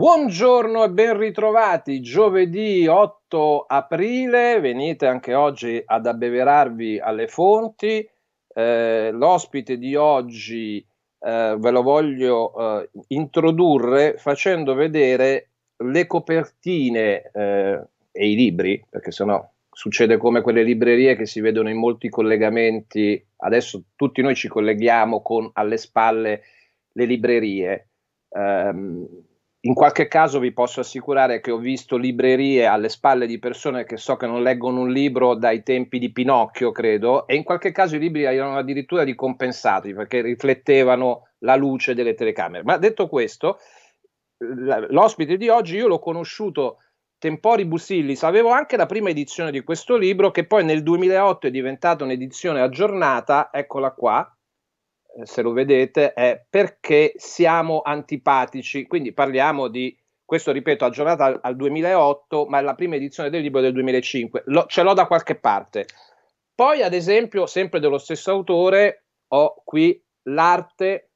Buongiorno e ben ritrovati. Giovedì 8 aprile, venite anche oggi ad abbeverarvi alle fonti. Eh, l'ospite di oggi eh, ve lo voglio eh, introdurre facendo vedere le copertine eh, e i libri, perché sennò succede come quelle librerie che si vedono in molti collegamenti. Adesso tutti noi ci colleghiamo con alle spalle le librerie. Um, in qualche caso vi posso assicurare che ho visto librerie alle spalle di persone che so che non leggono un libro dai tempi di Pinocchio, credo, e in qualche caso i libri erano addirittura ricompensati perché riflettevano la luce delle telecamere. Ma detto questo, l'ospite di oggi io l'ho conosciuto Tempori Busillis, avevo anche la prima edizione di questo libro che poi nel 2008 è diventata un'edizione aggiornata, eccola qua, eh, se lo vedete, è perché siamo antipatici. Quindi parliamo di, questo ripeto, aggiornata al, al 2008, ma è la prima edizione del libro del 2005. Lo, ce l'ho da qualche parte. Poi, ad esempio, sempre dello stesso autore, ho qui l'arte,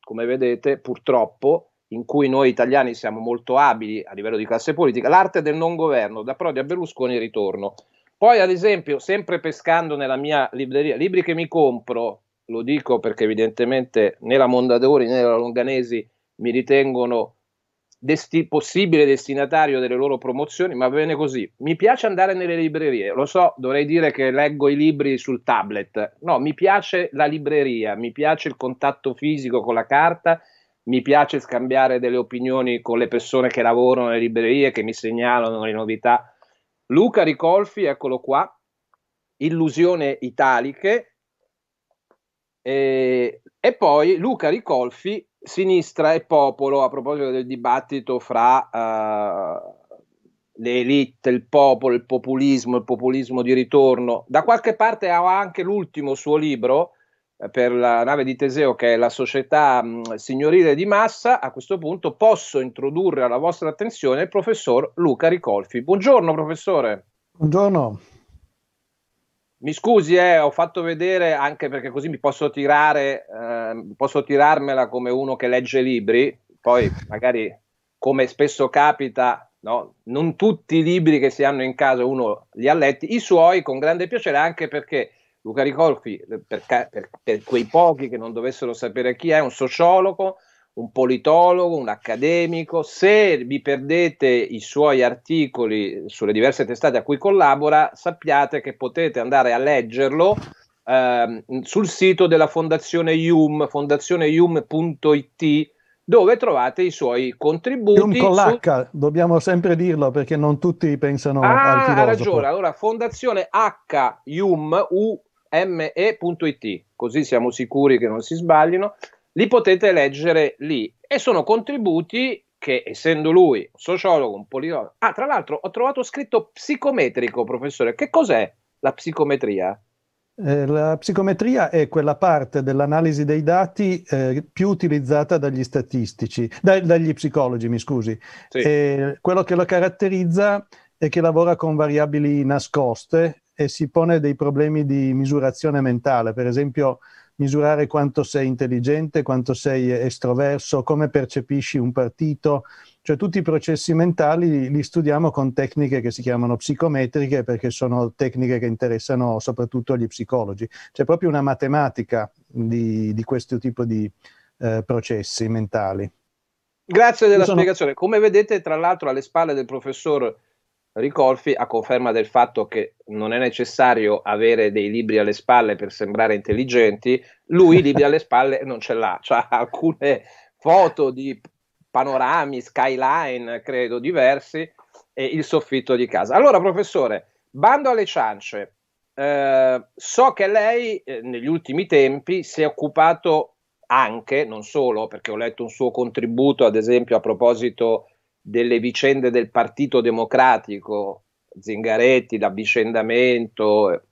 come vedete, purtroppo, in cui noi italiani siamo molto abili a livello di classe politica, l'arte del non governo, da Prodi a Berlusconi e ritorno. Poi, ad esempio, sempre pescando nella mia libreria, libri che mi compro, lo dico perché evidentemente né la Mondadori né la Longanesi mi ritengono desti- possibile destinatario delle loro promozioni, ma bene così. Mi piace andare nelle librerie, lo so, dovrei dire che leggo i libri sul tablet. No, mi piace la libreria, mi piace il contatto fisico con la carta, mi piace scambiare delle opinioni con le persone che lavorano nelle librerie, che mi segnalano le novità. Luca Ricolfi, eccolo qua, Illusione Italiche, e, e, poi Luca Ricolfi, sinistra e popolo, a proposito del dibattito fra uh, le elite, il popolo, il populismo, il populismo di ritorno. Da qualche parte ha anche l'ultimo suo libro eh, per la nave di Teseo, che è la società mh, mm, signorile di massa. A questo punto posso introdurre alla vostra attenzione il professor Luca Ricolfi. Buongiorno professore. Buongiorno. Mi scusi, eh, ho fatto vedere anche perché così mi posso tirare, eh, posso tirarmela come uno che legge libri, poi magari come spesso capita, no? non tutti i libri che si hanno in casa uno li ha letti, i suoi con grande piacere anche perché Luca Ricolfi, per, per, per quei pochi che non dovessero sapere chi è, è un sociologo, un politologo, un accademico. Se vi perdete i suoi articoli sulle diverse testate a cui collabora, sappiate che potete andare a leggerlo eh, sul sito della Fondazione IUM, fondazioneium.it dove trovate i suoi contributi. Hume con l'H, su... dobbiamo sempre dirlo perché non tutti pensano ah, al filosofo. Ha ragione, allora fondazione E.it, così siamo sicuri che non si sbaglino li potete leggere lì e sono contributi che essendo lui un sociologo, un politologo, ah tra l'altro ho trovato scritto psicometrico, professore, che cos'è la psicometria? Eh, la psicometria è quella parte dell'analisi dei dati eh, più utilizzata dagli statistici, da, dagli psicologi, mi scusi. Sì. Eh, quello che lo caratterizza è che lavora con variabili nascoste e si pone dei problemi di misurazione mentale, per esempio misurare quanto sei intelligente, quanto sei estroverso, come percepisci un partito, cioè tutti i processi mentali li studiamo con tecniche che si chiamano psicometriche perché sono tecniche che interessano soprattutto gli psicologi. C'è proprio una matematica di, di questo tipo di eh, processi mentali. Grazie della sono... spiegazione. Come vedete, tra l'altro, alle spalle del professor Ricolfi a conferma del fatto che non è necessario avere dei libri alle spalle per sembrare intelligenti, lui i libri alle spalle non ce l'ha, ha alcune foto di panorami, skyline, credo, diversi e il soffitto di casa. Allora, professore, bando alle ciance, eh, so che lei eh, negli ultimi tempi si è occupato anche, non solo, perché ho letto un suo contributo, ad esempio, a proposito delle vicende del Partito Democratico, Zingaretti, l'avvicendamento, eh,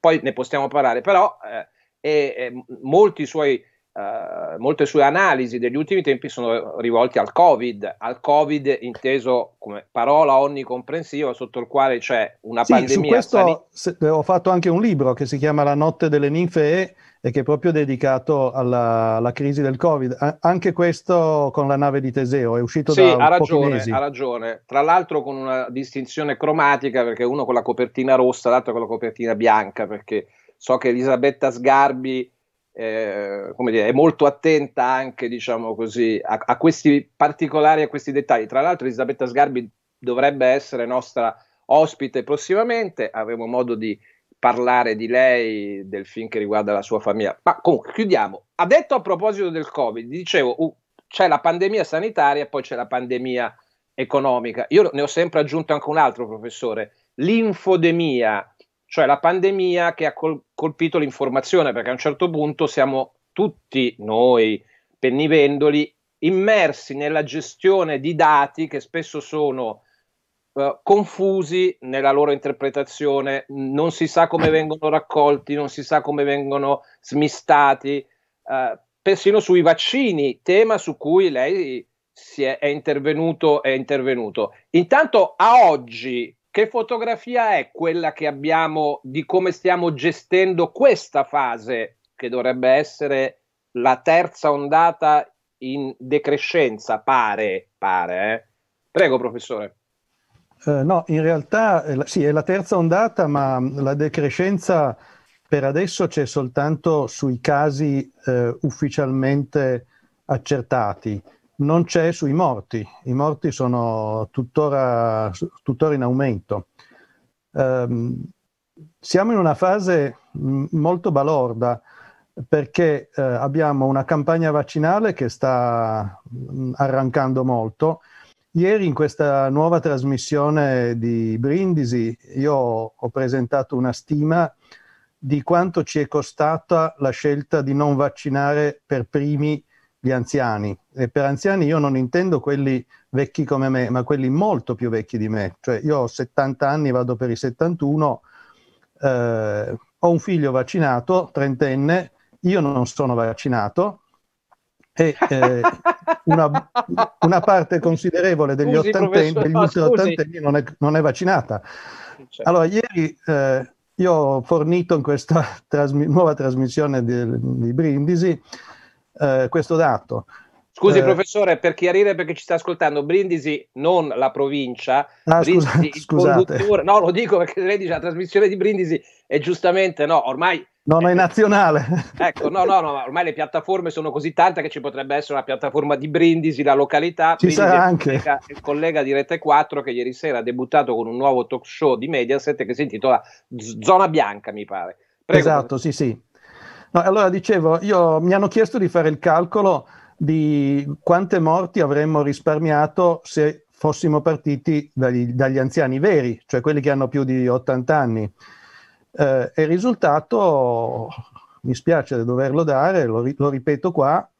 poi ne possiamo parlare, però eh, e, e molti suoi eh, molte sue analisi degli ultimi tempi sono rivolte al Covid, al Covid inteso come parola onnicomprensiva sotto il quale c'è una sì, pandemia. Su questo sanit- eh, ho fatto anche un libro che si chiama La notte delle ninfee e che è proprio dedicato alla, alla crisi del Covid. A- anche questo con la nave di Teseo è uscito sì, da ha ragione, ha ragione. Tra l'altro con una distinzione cromatica perché uno con la copertina rossa, l'altro con la copertina bianca perché so che Elisabetta Sgarbi eh, come dire, è molto attenta anche diciamo così, a, a, questi particolari, a questi dettagli. Tra l'altro Elisabetta Sgarbi dovrebbe essere nostra ospite prossimamente, avremo modo di parlare di lei, del film che riguarda la sua famiglia. Ma comunque chiudiamo. Ha detto a proposito del Covid, dicevo, uh, c'è la pandemia sanitaria poi c'è la pandemia economica. Io ne ho sempre aggiunto anche un altro professore, l'infodemia cioè la pandemia che ha col- colpito l'informazione, perché a un certo punto siamo tutti noi pennivendoli immersi nella gestione di dati che spesso sono eh, confusi nella loro interpretazione, non si sa come vengono raccolti, non si sa come vengono smistati, eh, persino sui vaccini, tema su cui lei si è, è intervenuto, è intervenuto. Intanto a oggi che fotografia è quella che abbiamo di come stiamo gestendo questa fase, che dovrebbe essere la terza ondata in decrescenza, pare, pare eh? Prego, professore. Eh, no, in realtà eh, sì, è la terza ondata, ma la decrescenza per adesso c'è soltanto sui casi eh, ufficialmente accertati non c'è sui morti, i morti sono tuttora, tuttora in aumento. Um, siamo in una fase mm, molto balorda perché eh, abbiamo una campagna vaccinale che sta mh, mm, arrancando molto. Ieri in questa nuova trasmissione di Brindisi io ho presentato una stima di quanto ci è costata la scelta di non vaccinare per primi gli anziani. E per anziani io non intendo quelli vecchi come me, ma quelli molto più vecchi di me. Cioè io ho 70 anni, vado per i 71, eh, ho un figlio vaccinato, trentenne, io non sono vaccinato e eh, una, una, parte considerevole degli, scusi, ottantenni, degli ottantenni non, è, non è, vaccinata. Allora, ieri eh, io ho fornito in questa trasmi- nuova trasmissione di, di Brindisi eh, questo dato. Scusi eh, professore, per chiarire perché ci sta ascoltando, Brindisi non la provincia, ah, Brindisi, scusate, scusate. no lo dico perché lei dice la trasmissione di Brindisi è giustamente, no, ormai... Non no, è eh, nazionale. Ecco, no, no, no, ormai le piattaforme sono così tante che ci potrebbe essere una piattaforma di Brindisi, la località. Ci Brindisi sarà anche. Il collega, il collega di Rete 4 che ieri sera ha debuttato con un nuovo talk show di Mediaset che si intitola Zona Bianca, mi pare. Prego, esatto, professore. sì, sì. No, allora dicevo, io, mi hanno chiesto di fare il calcolo di quante morti avremmo risparmiato se fossimo partiti dagli, dagli anziani veri, cioè quelli che hanno più di 80 anni. Eh, e il risultato, mi spiace doverlo dare, lo, lo ripeto qua,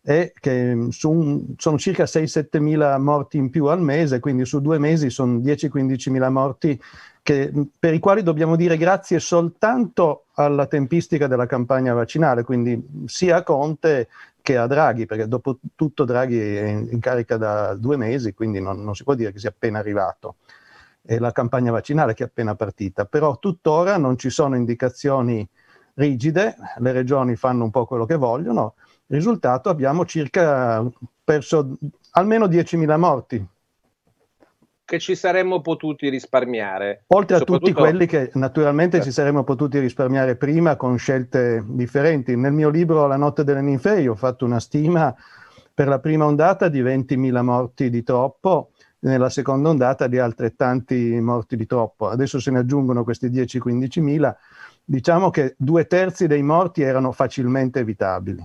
è che mm, su, sono circa 6-7 mila morti in più al mese, quindi su due mesi sono 10-15 mila morti che, per i quali dobbiamo dire grazie soltanto alla tempistica della campagna vaccinale, quindi sia a Conte che a Draghi, perché dopo tutto Draghi è in, carica da due mesi, quindi non, non si può dire che sia appena arrivato. È la campagna vaccinale che è appena partita, però tuttora non ci sono indicazioni rigide, le regioni fanno un po' quello che vogliono, risultato abbiamo circa perso almeno 10.000 morti che ci saremmo potuti risparmiare. Oltre a tutti quelli che naturalmente ci certo. saremmo potuti risparmiare prima con scelte differenti. Nel mio libro La notte delle ninfee io ho fatto una stima per la prima ondata di 20.000 morti di troppo, nella seconda ondata di altrettanti morti di troppo. Adesso se ne aggiungono questi 10-15.000. Diciamo che due terzi dei morti erano facilmente evitabili.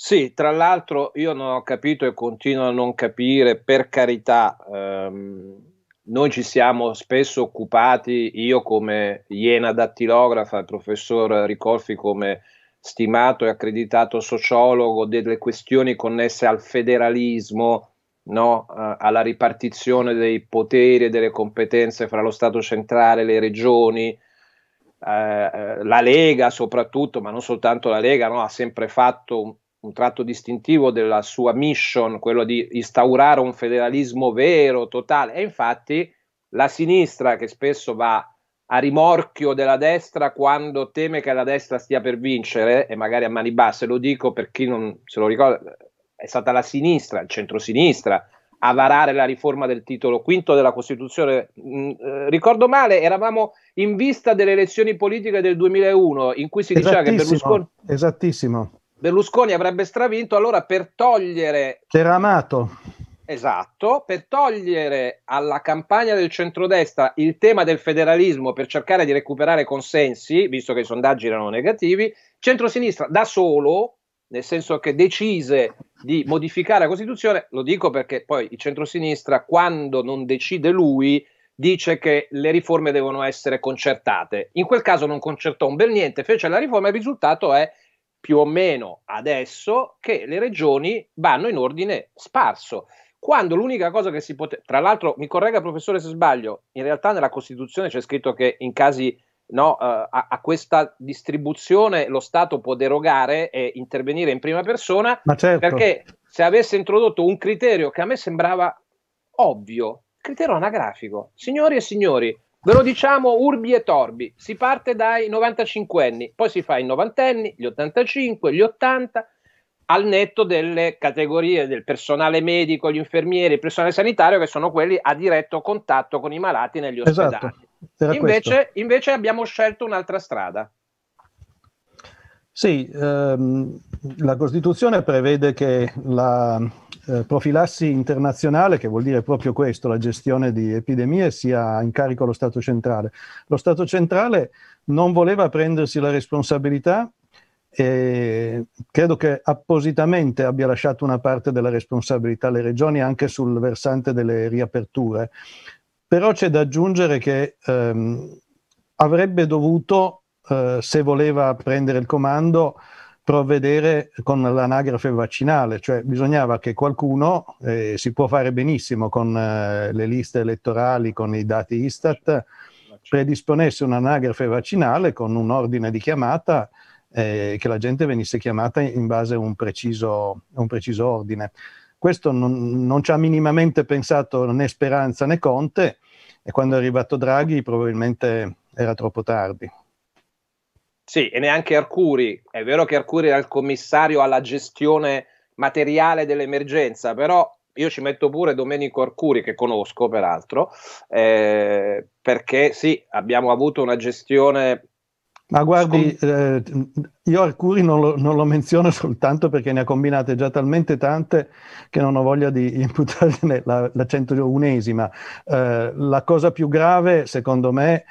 Sì, tra l'altro io non ho capito e continuo a non capire, per carità, ehm, noi ci siamo spesso occupati, io come iena dattilografa, il professor Ricolfi come stimato e accreditato sociologo, delle questioni connesse al federalismo, no? eh, alla ripartizione dei poteri e delle competenze fra lo Stato centrale e le regioni, eh, eh la Lega soprattutto, ma non soltanto la Lega, no? ha sempre fatto Un, un tratto distintivo della sua mission, quello di instaurare un federalismo vero, totale. E infatti la sinistra, che spesso va a rimorchio della destra quando teme che la destra stia per vincere, e magari a mani basse, lo dico per chi non se lo ricorda, è stata la sinistra, il centrosinistra, a varare la riforma del titolo quinto della Costituzione. Mm, eh, ricordo male, eravamo in vista delle elezioni politiche del 2001 in cui si diceva che Berlusconi... Esattissimo. Berlusconi avrebbe stravinto, allora per togliere... C'era amato. Esatto, per togliere alla campagna del centrodestra il tema del federalismo per cercare di recuperare consensi, visto che i sondaggi erano negativi, centrosinistra da solo, nel senso che decise di modificare la Costituzione, lo dico perché poi il centrosinistra quando non decide lui dice che le riforme devono essere concertate. In quel caso non concertò un bel niente, fece la riforma e il risultato è più o meno adesso che le regioni vanno in ordine sparso. Quando l'unica cosa che si poteva, tra l'altro, mi corregga professore se sbaglio, in realtà nella Costituzione c'è scritto che in casi no, uh, a, a, questa distribuzione lo Stato può derogare e intervenire in prima persona, Ma certo. perché se avesse introdotto un criterio che a me sembrava ovvio, criterio anagrafico, signori e signori, Ve lo diciamo urbi e torbi, si parte dai 95 anni, poi si fa i 90 anni, gli 85, gli 80, al netto delle categorie del personale medico, gli infermieri, il personale sanitario, che sono quelli a diretto contatto con i malati negli esatto. ospedali. Esatto, invece, invece abbiamo scelto un'altra strada sì, ehm, la Costituzione prevede che la eh, profilassi internazionale, che vuol dire proprio questo, la gestione di epidemie, sia in carico allo Stato centrale. Lo Stato centrale non voleva prendersi la responsabilità e credo che appositamente abbia lasciato una parte della responsabilità alle regioni anche sul versante delle riaperture. Però c'è da aggiungere che ehm, avrebbe dovuto eh, se voleva prendere il comando, provvedere con l'anagrafe vaccinale, cioè bisognava che qualcuno, eh, si può fare benissimo con eh, le liste elettorali, con i dati Istat, predisponesse un'anagrafe vaccinale con un ordine di chiamata eh, che la gente venisse chiamata in base a un preciso, un preciso ordine. Questo non, non, ci ha minimamente pensato né Speranza né Conte e quando è arrivato Draghi probabilmente era troppo tardi. Sì, e neanche Arcuri. È vero che Arcuri era il commissario alla gestione materiale dell'emergenza, però io ci metto pure Domenico Arcuri, che conosco peraltro, eh, perché sì, abbiamo avuto una gestione ma guardi, eh, io Arcuri non lo, non lo, menziono soltanto perché ne ha combinate già talmente tante che non ho voglia di imputargliene la, la 101esima. Eh, la cosa più grave, secondo me,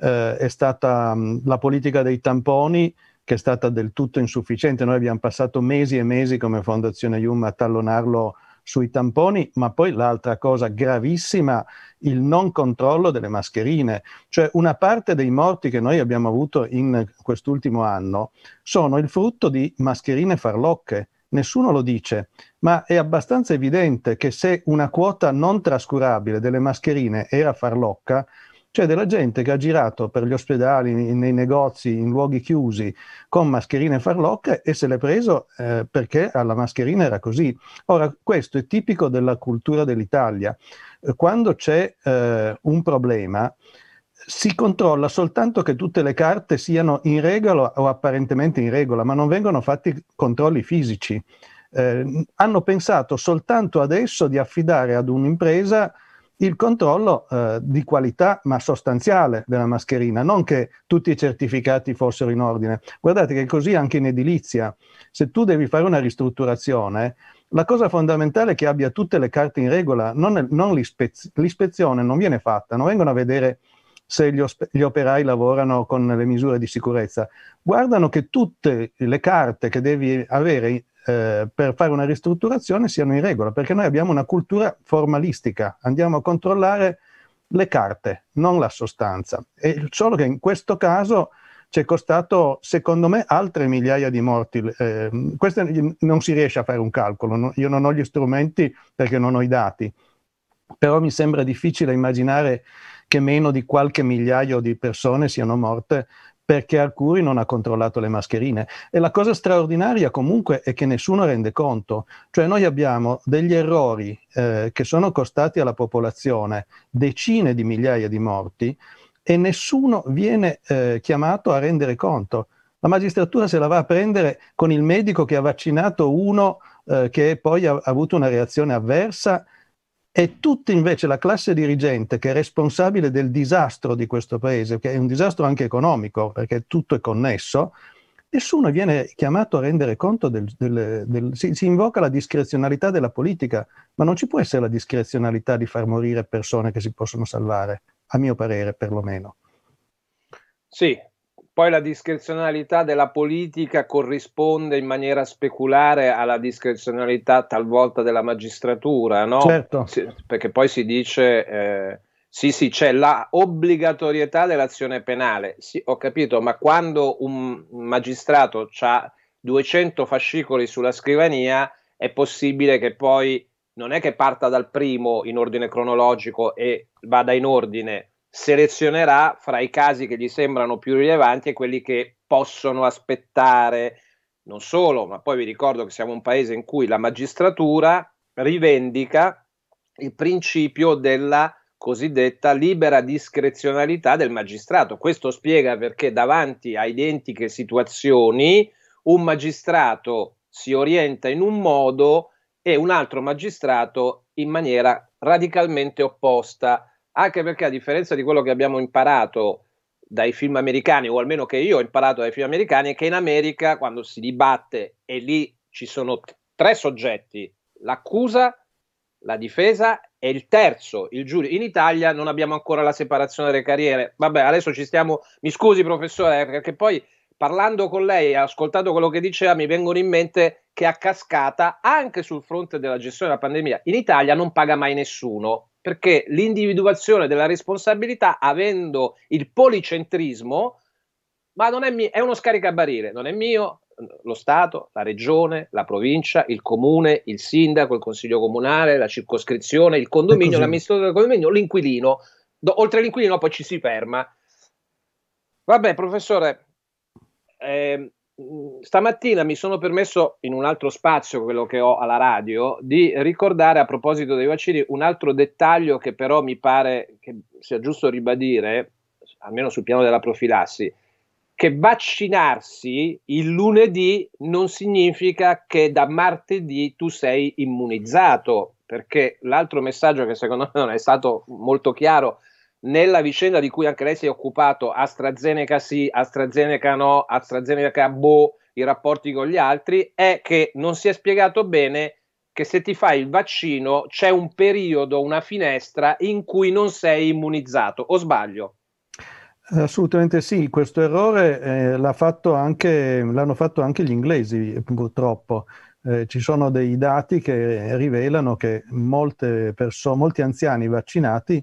eh, è stata mh, mm, la politica dei tamponi che è stata del tutto insufficiente. Noi abbiamo passato mesi e mesi come Fondazione Hume a tallonarlo sui tamponi, ma poi l'altra cosa gravissima, il non controllo delle mascherine. Cioè una parte dei morti che noi abbiamo avuto in quest'ultimo anno sono il frutto di mascherine farlocche. Nessuno lo dice, ma è abbastanza evidente che se una quota non trascurabile delle mascherine era farlocca, cioè della gente che ha girato per gli ospedali, nei negozi, in luoghi chiusi con mascherine farlocche e se l'è preso eh, perché alla mascherina era così. Ora, questo è tipico della cultura dell'Italia. Eh, quando c'è eh, un problema, si controlla soltanto che tutte le carte siano in regola o apparentemente in regola, ma non vengono fatti controlli fisici. Eh, hanno pensato soltanto adesso di affidare ad un'impresa il controllo eh, di qualità ma sostanziale della mascherina, non che tutti i certificati fossero in ordine. Guardate che è così anche in edilizia, se tu devi fare una ristrutturazione, la cosa fondamentale è che abbia tutte le carte in regola, non, non l'ispezione non viene fatta, non vengono a vedere se gli, ospe- gli, operai lavorano con le misure di sicurezza, guardano che tutte le carte che devi avere eh, per fare una ristrutturazione siano in regola, perché noi abbiamo una cultura formalistica, andiamo a controllare le carte, non la sostanza. E solo che in questo caso ci è costato, secondo me, altre migliaia di morti. Eh, questo non si riesce a fare un calcolo, no? io non ho gli strumenti perché non ho i dati, però mi sembra difficile immaginare che meno di qualche migliaio di persone siano morte perché Arcuri non ha controllato le mascherine. E la cosa straordinaria comunque è che nessuno rende conto, cioè noi abbiamo degli errori eh, che sono costati alla popolazione decine di migliaia di morti e nessuno viene eh, chiamato a rendere conto. La magistratura se la va a prendere con il medico che ha vaccinato uno eh, che poi ha, ha avuto una reazione avversa è tutta invece la classe dirigente che è responsabile del disastro di questo paese, che è un disastro anche economico, perché tutto è connesso, nessuno viene chiamato a rendere conto del... del, del si, si, invoca la discrezionalità della politica, ma non ci può essere la discrezionalità di far morire persone che si possono salvare, a mio parere perlomeno. Sì, poi la discrezionalità della politica corrisponde in maniera speculare alla discrezionalità talvolta della magistratura, no? Certo. Si, perché poi si dice, eh, sì sì, c'è la obbligatorietà dell'azione penale. Sì, ho capito, ma quando un magistrato ha 200 fascicoli sulla scrivania, è possibile che poi non è che parta dal primo in ordine cronologico e vada in ordine, selezionerà fra i casi che gli sembrano più rilevanti e quelli che possono aspettare. Non solo, ma poi vi ricordo che siamo un paese in cui la magistratura rivendica il principio della cosiddetta libera discrezionalità del magistrato. Questo spiega perché davanti a identiche situazioni un magistrato si orienta in un modo e un altro magistrato in maniera radicalmente opposta anche perché a differenza di quello che abbiamo imparato dai film americani, o almeno che io ho imparato dai film americani, è che in America quando si dibatte e lì ci sono t- tre soggetti, l'accusa, la difesa e il terzo, il giudice. In Italia non abbiamo ancora la separazione delle carriere. Vabbè, adesso ci stiamo, mi scusi professore, eh, perché poi parlando con lei e ascoltando quello che diceva, mi vengono in mente che a cascata, anche sul fronte della gestione della pandemia, in Italia non paga mai nessuno perché l'individuazione della responsabilità, avendo il policentrismo, ma non è, mio, è uno scaricabarile, non è mio, lo Stato, la regione, la provincia, il comune, il sindaco, il consiglio comunale, la circoscrizione, il condominio, l'amministratore del condominio, l'inquilino. Do, oltre all'inquilino poi ci si ferma. Vabbè, professore, eh, stamattina mi sono permesso in un altro spazio, quello che ho alla radio, di ricordare a proposito dei vaccini un altro dettaglio che però mi pare che sia giusto ribadire, almeno sul piano della profilassi, che vaccinarsi il lunedì non significa che da martedì tu sei immunizzato, perché l'altro messaggio che secondo me non è stato molto chiaro nella vicenda di cui anche lei si è occupato, AstraZeneca sì, AstraZeneca no, AstraZeneca boh, i rapporti con gli altri, è che non si è spiegato bene che se ti fai il vaccino c'è un periodo, una finestra in cui non sei immunizzato, o sbaglio? Assolutamente sì, questo errore eh, l'ha fatto anche, l'hanno fatto anche gli inglesi purtroppo. Eh, ci sono dei dati che rivelano che molte perso- molti anziani vaccinati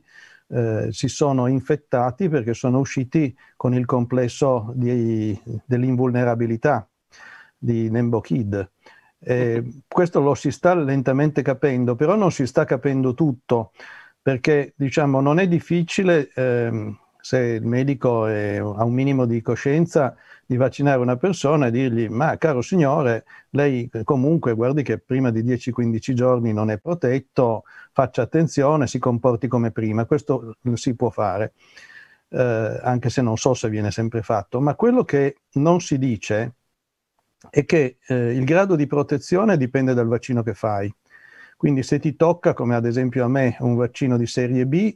eh, si sono infettati perché sono usciti con il complesso dell'invulnerabilità di Nembokid. Eh, questo lo si sta lentamente capendo, però non si sta capendo tutto, perché diciamo non è difficile, eh, se il medico ha un minimo di coscienza, di vaccinare una persona e dirgli ma caro signore, lei comunque guardi che prima di 10-15 giorni non è protetto, faccia attenzione, si comporti come prima, questo si può fare, eh, anche se non so se viene sempre fatto, ma quello che non si dice è che eh, il grado di protezione dipende dal vaccino che fai. Quindi se ti tocca, come ad esempio a me, un vaccino di serie B,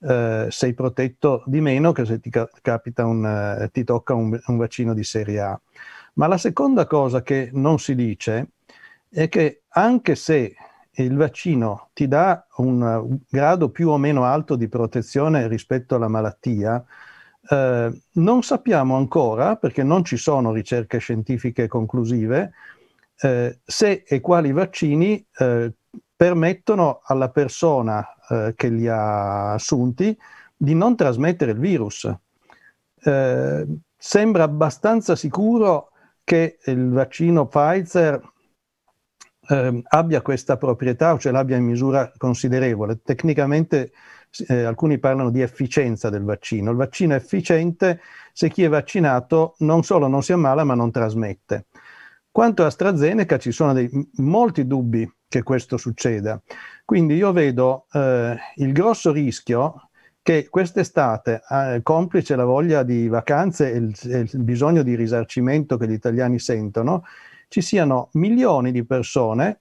eh, sei protetto di meno che se ti, un, eh, ti tocca un, un vaccino di serie A. Ma la seconda cosa che non si dice è che anche se il vaccino ti dà un grado più o meno alto di protezione rispetto alla malattia, eh, non sappiamo ancora, perché non ci sono ricerche scientifiche conclusive, eh, se e quali vaccini eh, permettono alla persona eh, che li ha assunti di non trasmettere il virus. Eh, sembra abbastanza sicuro che il vaccino Pfizer eh, abbia questa proprietà o ce l'abbia in misura considerevole. Tecnicamente eh, alcuni parlano di efficienza del vaccino. Il vaccino è efficiente se chi è vaccinato non solo non si ammala ma non trasmette. Quanto a AstraZeneca ci sono dei, molti dubbi che questo succeda. Quindi io vedo eh, il grosso rischio che quest'estate, eh, complice la voglia di vacanze e il, il, bisogno di risarcimento che gli italiani sentono, ci siano milioni di persone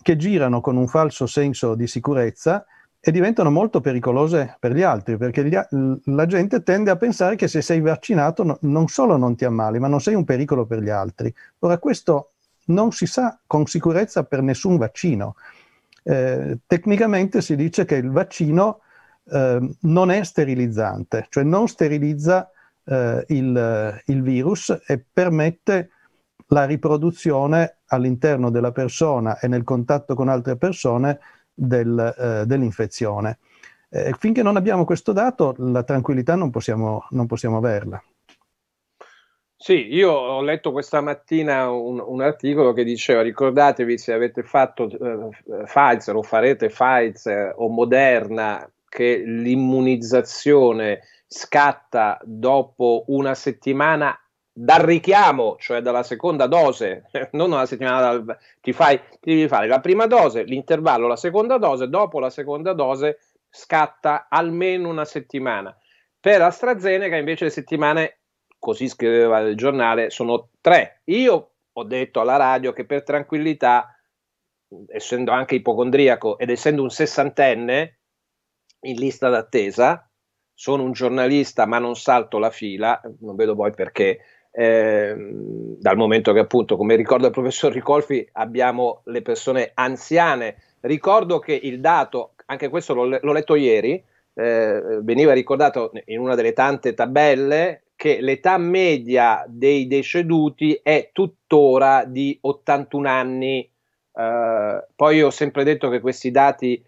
che girano con un falso senso di sicurezza e diventano molto pericolose per gli altri, perché gli, la gente tende a pensare che se sei vaccinato no, non solo non ti ammali, ma non sei un pericolo per gli altri. Ora questo non si sa con sicurezza per nessun vaccino. Eh, tecnicamente si dice che il vaccino eh, non è sterilizzante, cioè non sterilizza eh, il, il, virus e permette la riproduzione all'interno della persona e nel contatto con altre persone del, eh, dell'infezione. Eh, finché non abbiamo questo dato, la tranquillità non possiamo, non possiamo averla. Sì, io ho letto questa mattina un, un articolo che diceva ricordatevi se avete fatto eh, Pfizer o farete Pfizer eh, o Moderna che l'immunizzazione scatta dopo una settimana dal richiamo, cioè dalla seconda dose, non una settimana dal, ti, fai, ti devi fare la prima dose, l'intervallo, la seconda dose, dopo la seconda dose scatta almeno una settimana. Per AstraZeneca invece le settimane così scriveva il giornale, sono tre. Io ho detto alla radio che per tranquillità, essendo anche ipocondriaco ed essendo un sessantenne in lista d'attesa, sono un giornalista ma non salto la fila, non vedo poi perché, eh, dal momento che appunto, come ricorda il professor Ricolfi, abbiamo le persone anziane. Ricordo che il dato, anche questo l'ho, l'ho letto ieri, eh, veniva ricordato in una delle tante tabelle che l'età media dei deceduti è tuttora di 81 anni. Eh, poi ho sempre detto che questi dati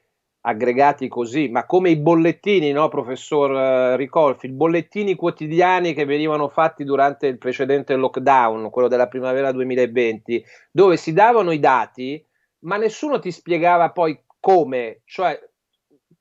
aggregati così, ma come i bollettini, no, professor eh, Ricolfi, i bollettini quotidiani che venivano fatti durante il precedente lockdown, quello della primavera 2020, dove si davano i dati, ma nessuno ti spiegava poi come, cioè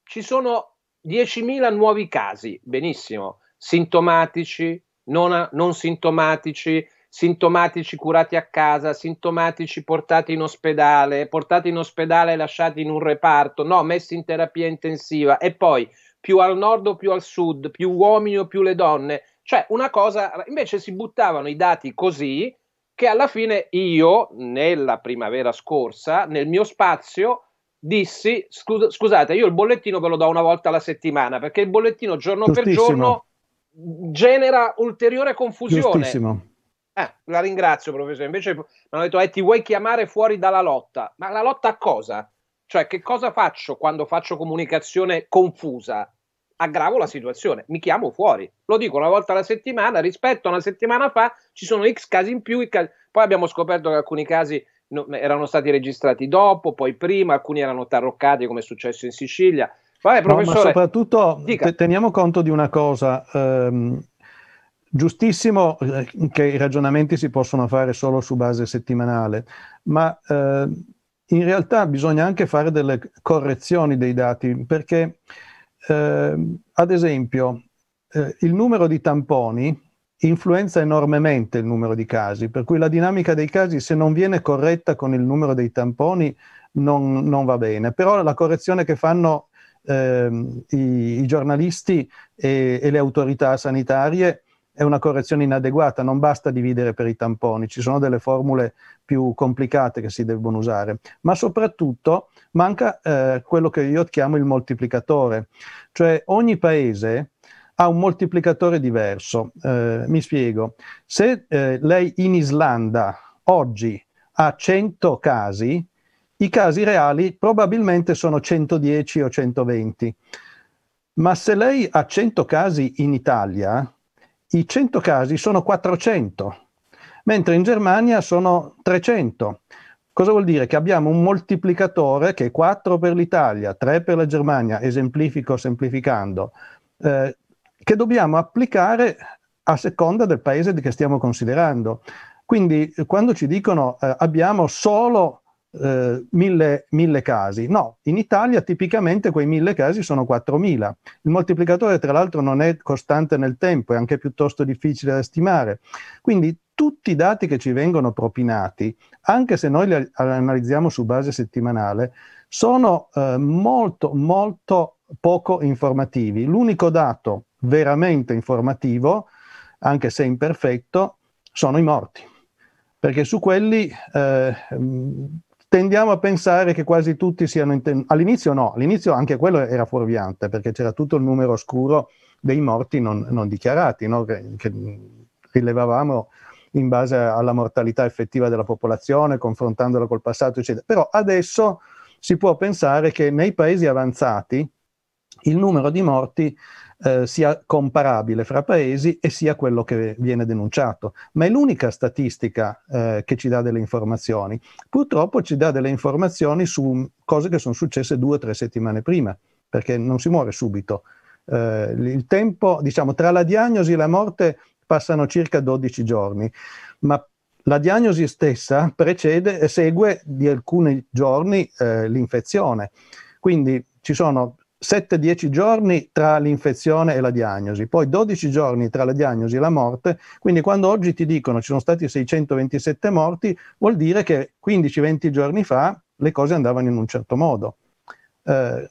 ci sono 10.000 nuovi casi, benissimo, sintomatici, non, a, non sintomatici, sintomatici curati a casa, sintomatici portati in ospedale, portati in ospedale e lasciati in un reparto, no, messi in terapia intensiva e poi più al nord o più al sud, più uomini o più le donne, cioè una cosa, invece si buttavano i dati così che alla fine io nella primavera scorsa, nel mio spazio dissi scusate, io il bollettino ve lo do una volta alla settimana perché il bollettino giorno Giustissimo. per giorno genera ulteriore confusione. Eh, la ringrazio, professore. Invece mi hanno detto: eh, ti vuoi chiamare fuori dalla lotta? Ma la lotta a cosa? Cioè, che cosa faccio quando faccio comunicazione confusa? Aggravo la situazione, mi chiamo fuori. Lo dico una volta alla settimana, rispetto a una settimana fa ci sono X casi in più. Casi... Poi abbiamo scoperto che alcuni casi erano stati registrati dopo, poi prima, alcuni erano tarroccati, come è successo in Sicilia. Vabbè, professore. No, ma soprattutto Dica. teniamo conto di una cosa. Ehm, giustissimo eh, che i ragionamenti si possono fare solo su base settimanale, ma eh, in realtà bisogna anche fare delle correzioni dei dati, perché eh, ad esempio eh, il numero di tamponi influenza enormemente il numero di casi, per cui la dinamica dei casi se non viene corretta con il numero dei tamponi non, non va bene, però la correzione che fanno ehm, i, i, giornalisti e, e, le autorità sanitarie è una correzione inadeguata, non basta dividere per i tamponi, ci sono delle formule più complicate che si devono usare, ma soprattutto manca eh, quello che io chiamo il moltiplicatore, cioè ogni paese ha un moltiplicatore diverso. Eh, mi spiego, se eh, lei in Islanda oggi ha 100 casi, i casi reali probabilmente sono 110 o 120. Ma se lei ha 100 casi in Italia, i 100 casi sono 400, mentre in Germania sono 300. Cosa vuol dire? Che abbiamo un moltiplicatore che è 4 per l'Italia, 3 per la Germania, esemplifico semplificando, eh, che dobbiamo applicare a seconda del paese che stiamo considerando. Quindi quando ci dicono eh, abbiamo solo eh, mille, mille, casi. No, in Italia tipicamente quei mille casi sono 4.000. Il moltiplicatore tra l'altro non è costante nel tempo, è anche piuttosto difficile da stimare. Quindi tutti i dati che ci vengono propinati, anche se noi li analizziamo su base settimanale, sono eh, molto, molto poco informativi. L'unico dato veramente informativo, anche se imperfetto, sono i morti perché su quelli eh, tendiamo a pensare che quasi tutti siano inten- all'inizio no, all'inizio anche quello era fuorviante perché c'era tutto il numero oscuro dei morti non, non dichiarati no? che, che, rilevavamo in base alla mortalità effettiva della popolazione confrontandola col passato eccetera però adesso si può pensare che nei paesi avanzati il numero di morti eh, sia comparabile fra paesi e sia quello che viene denunciato. Ma è l'unica statistica eh, che ci dà delle informazioni. Purtroppo ci dà delle informazioni su cose che sono successe due o tre settimane prima, perché non si muore subito. Eh, il tempo, diciamo, tra la diagnosi e la morte passano circa 12 giorni, ma la diagnosi stessa precede e segue di alcuni giorni eh, l'infezione. Quindi ci sono 7-10 giorni tra l'infezione e la diagnosi, poi 12 giorni tra la diagnosi e la morte, quindi quando oggi ti dicono ci sono stati 627 morti, vuol dire che 15-20 giorni fa le cose andavano in un certo modo. Eh,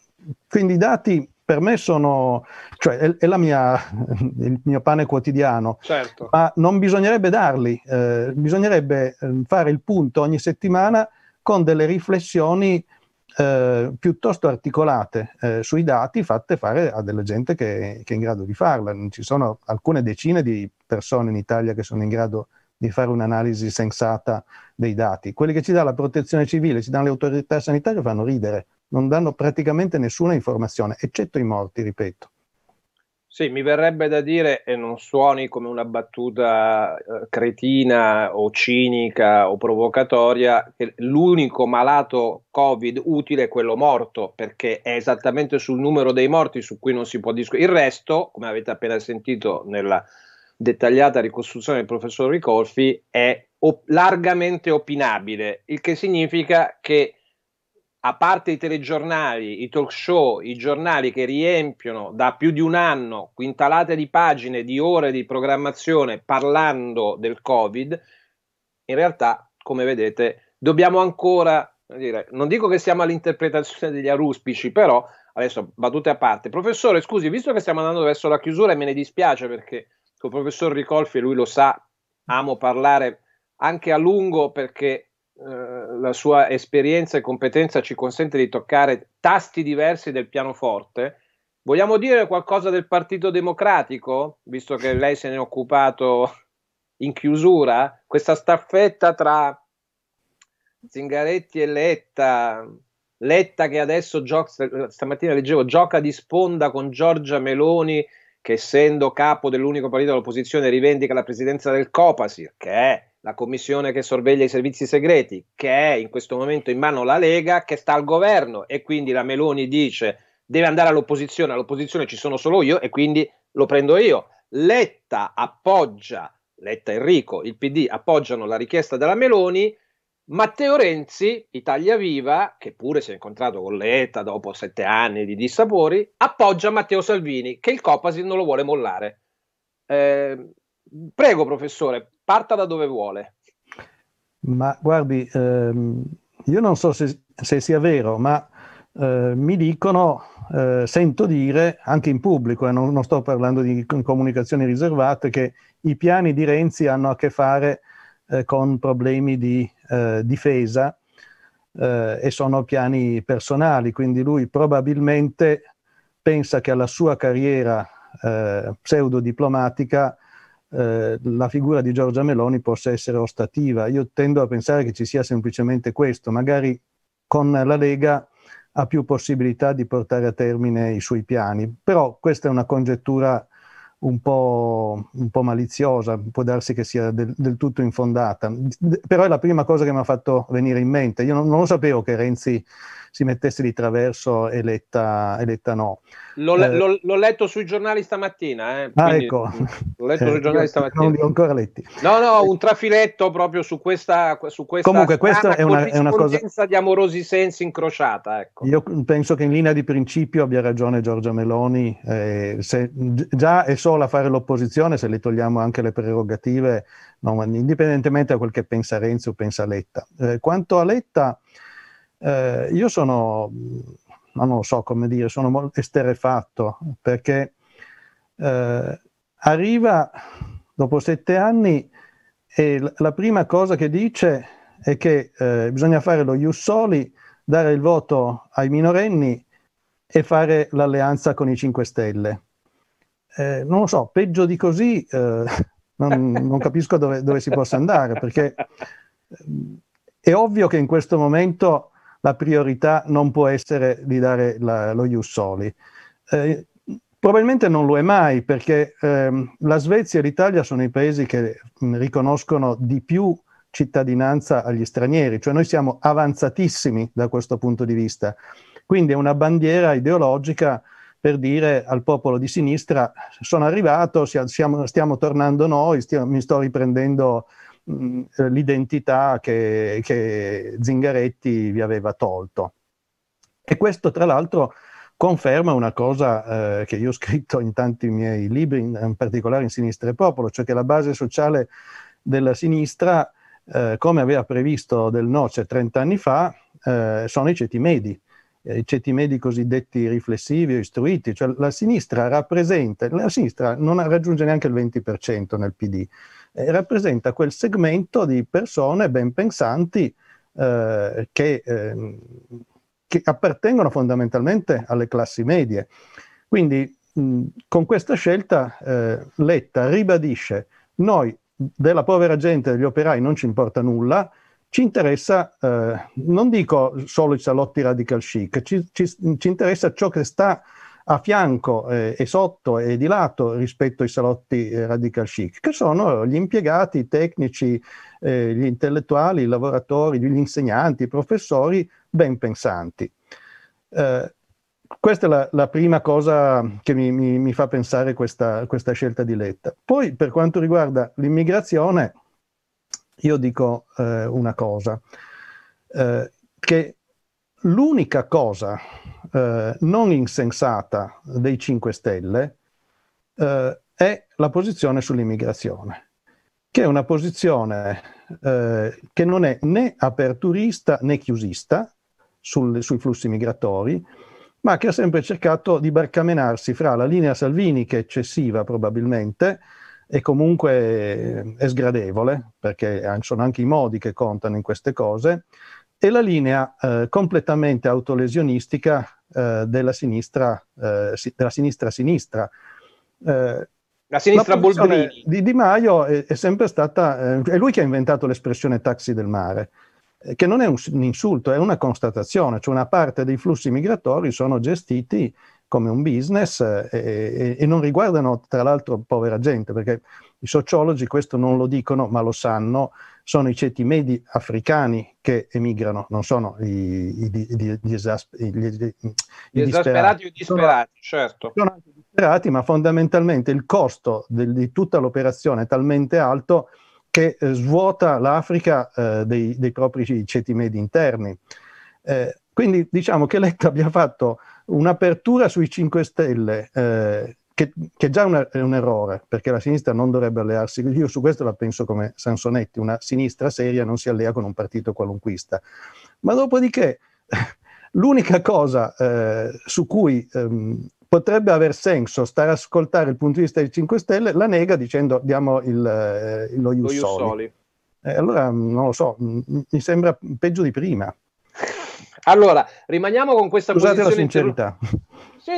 quindi i dati per me sono, cioè è, è mia, il mio pane quotidiano, certo. ma non bisognerebbe darli, eh, bisognerebbe eh, fare il punto ogni settimana con delle riflessioni eh, piuttosto articolate eh, sui dati fatte fare a della gente che, che, è in grado di farla. Ci sono alcune decine di persone in Italia che sono in grado di fare un'analisi sensata dei dati. Quelli che ci dà la protezione civile, ci danno le autorità sanitarie, fanno ridere, non danno praticamente nessuna informazione, eccetto i morti, ripeto. Sì, mi verrebbe da dire, e non suoni come una battuta eh, cretina o cinica o provocatoria, che l'unico malato Covid utile è quello morto, perché è esattamente sul numero dei morti su cui non si può discutere. Il resto, come avete appena sentito nella dettagliata ricostruzione del professor Ricolfi, è op- largamente opinabile, il che significa che a parte i telegiornali, i talk show, i giornali che riempiono da più di un anno quintalate di pagine, di ore di programmazione parlando del Covid, in realtà, come vedete, dobbiamo ancora dire, non dico che siamo all'interpretazione degli aruspici, però adesso battute a parte. Professore, scusi, visto che stiamo andando verso la chiusura e me ne dispiace perché col professor Ricolfi, lui lo sa, amo parlare anche a lungo perché eh, la sua esperienza e competenza ci consente di toccare tasti diversi del pianoforte. Vogliamo dire qualcosa del Partito Democratico, visto che lei se ne è occupato in chiusura? Questa staffetta tra Zingaretti e Letta, Letta che adesso gioca, stamattina leggevo, gioca di sponda con Giorgia Meloni, che essendo capo dell'unico partito dell'opposizione rivendica la presidenza del Copasir, che è la commissione che sorveglia i servizi segreti, che è in questo momento in mano la Lega, che sta al governo e quindi la Meloni dice deve andare all'opposizione, all'opposizione ci sono solo io e quindi lo prendo io. Letta appoggia, Letta Enrico, il PD appoggiano la richiesta della Meloni, Matteo Renzi, Italia Viva, che pure si è incontrato con Letta dopo sette anni di dissapori, appoggia Matteo Salvini, che il Copasir non lo vuole mollare. Eh, prego professore, parta da dove vuole. Ma guardi, ehm, io non so se, se sia vero, ma eh, mi dicono, eh, sento dire anche in pubblico, e eh, non, non, sto parlando di comunicazioni riservate, che i piani di Renzi hanno a che fare eh, con problemi di eh, difesa eh, e sono piani personali, quindi lui probabilmente pensa che alla sua carriera pseudo-diplomatica eh, la figura di Giorgia Meloni possa essere ostativa. Io tendo a pensare che ci sia semplicemente questo, magari con la Lega ha più possibilità di portare a termine i suoi piani, però questa è una congettura un po', un po maliziosa, può darsi che sia del, del tutto infondata, De, però è la prima cosa che mi ha fatto venire in mente. Io non, non lo sapevo che Renzi si mettesse di traverso Eletta, Eletta no. L'ho, eh, l'ho, l'ho, letto sui giornali stamattina. Eh, ah, ecco. L'ho letto eh, sui giornali stamattina. Non li ho ancora letti. No, no, un trafiletto proprio su questa, su questa Comunque, questa è una, è una cosa... di amorosi sensi incrociata. Ecco. Io penso che in linea di principio abbia ragione Giorgia Meloni. Eh, se, già è sola a fare l'opposizione, se le togliamo anche le prerogative, no, indipendentemente da quel che pensa Renzi o pensa Letta. Eh, quanto a Letta... Eh, io sono, non lo so come dire, sono molto esterefatto perché eh, arriva dopo sette anni e l- la prima cosa che dice è che eh, bisogna fare lo Jussoli, dare il voto ai minorenni e fare l'alleanza con i 5 Stelle. Eh, non lo so, peggio di così eh, non, non, capisco dove, dove, si possa andare, perché ehm, è ovvio che in questo momento la priorità non può essere di dare la, lo ius soli. Eh, probabilmente non lo è mai perché ehm, la Svezia e l'Italia sono i paesi che mh, riconoscono di più cittadinanza agli stranieri, cioè noi siamo avanzatissimi da questo punto di vista. Quindi è una bandiera ideologica per dire al popolo di sinistra sono arrivato, siamo, stiamo tornando noi, stiamo, mi sto riprendendo eh, l'identità che, che Zingaretti vi aveva tolto. E questo tra l'altro conferma una cosa eh, che io ho scritto in tanti miei libri, in, in, particolare in Sinistra e Popolo, cioè che la base sociale della sinistra, eh, come aveva previsto Del Noce 30 anni fa, eh, sono i ceti medi, eh, i ceti medi cosiddetti riflessivi o istruiti, cioè la sinistra rappresenta, la sinistra non raggiunge neanche il 20% nel PD, eh, rappresenta quel segmento di persone ben pensanti eh, che, eh, che, appartengono fondamentalmente alle classi medie. Quindi mh, con questa scelta eh, Letta ribadisce noi della povera gente, degli operai non ci importa nulla, ci interessa, eh, non dico solo i salotti radical chic, ci, ci, ci interessa ciò che sta a fianco eh, e sotto e di lato rispetto ai salotti eh, radical chic, che sono gli impiegati, i tecnici, eh, gli intellettuali, i lavoratori, gli insegnanti, i professori ben pensanti. Eh, questa è la, la, prima cosa che mi, mi, mi fa pensare questa, questa, scelta di Letta. Poi per quanto riguarda l'immigrazione, io dico eh, una cosa, eh, che l'unica cosa eh, non insensata dei 5 Stelle eh, è la posizione sull'immigrazione, che è una posizione eh, che non è né aperturista né chiusista sul, sui flussi migratori, ma che ha sempre cercato di barcamenarsi fra la linea Salvini, che è eccessiva probabilmente, e comunque eh, è sgradevole, perché sono anche i modi che contano in queste cose, e la linea eh, completamente autolesionistica eh, della sinistra eh, si, della sinistra sinistra. Eh, la sinistra la Boldrini. Di Di Maio è, è sempre stata, eh, è lui che ha inventato l'espressione taxi del mare, eh, che non è un, un, insulto, è una constatazione, cioè una parte dei flussi migratori sono gestiti come un business eh, e, e non riguardano tra l'altro povera gente, perché i sociologi questo non lo dicono, ma lo sanno, sono i ceti medi africani che emigrano, non sono i, i, i, gli, esas, gli, gli, gli esasperati o disperati, sono, certo. Sono anche disperati, ma fondamentalmente il costo del, di tutta l'operazione è talmente alto che eh, svuota l'Africa eh, dei, dei, propri ceti medi interni. Eh, quindi diciamo che Letta abbia fatto un'apertura sui 5 Stelle, eh, che, che, già è un, è un, errore, perché la sinistra non dovrebbe allearsi, io su questo la penso come Sansonetti, una sinistra seria non si allea con un partito qualunquista. Ma dopodiché l'unica cosa eh, su cui ehm, potrebbe aver senso stare a ascoltare il punto di vista dei 5 Stelle la nega dicendo diamo il, eh, lo Iussoli. Lo Iussoli. Eh, allora non lo so, mi sembra peggio di prima. Allora, rimaniamo con questa Scusate posizione. Scusate la sincerità. Interlo-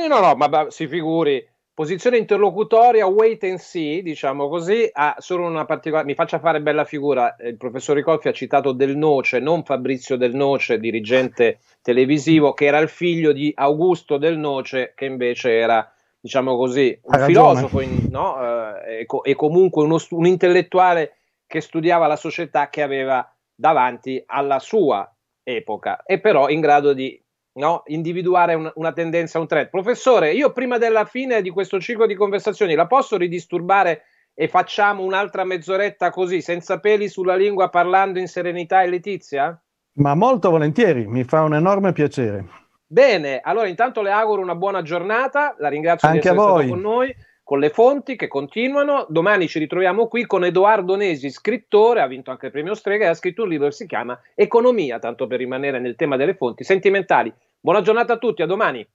sì, no, no, ma, ma si figuri. Posizione interlocutoria, wait and see, diciamo così, ha solo una particolare. Mi faccia fare bella figura. Eh, il professor Ricolfi ha citato Del Noce, non Fabrizio Del Noce, dirigente televisivo, che era il figlio di Augusto Del Noce, che invece era diciamo così, un filosofo in, no? eh, e, co- e, comunque uno, un intellettuale che studiava la società che aveva davanti alla sua epoca, e però in grado di no, individuare un, una tendenza, un trend. Professore, io prima della fine di questo ciclo di conversazioni la posso ridisturbare e facciamo un'altra mezz'oretta così, senza peli sulla lingua, parlando in serenità e letizia? Ma molto volentieri, mi fa un enorme piacere. Bene, allora intanto le auguro una buona giornata, la ringrazio Anche di essere stato con noi con le fonti che continuano. Domani ci ritroviamo qui con Edoardo Nesi, scrittore, ha vinto anche il premio Strega e ha scritto un libro che si chiama Economia, tanto per rimanere nel tema delle fonti sentimentali. Buona giornata a tutti, a domani.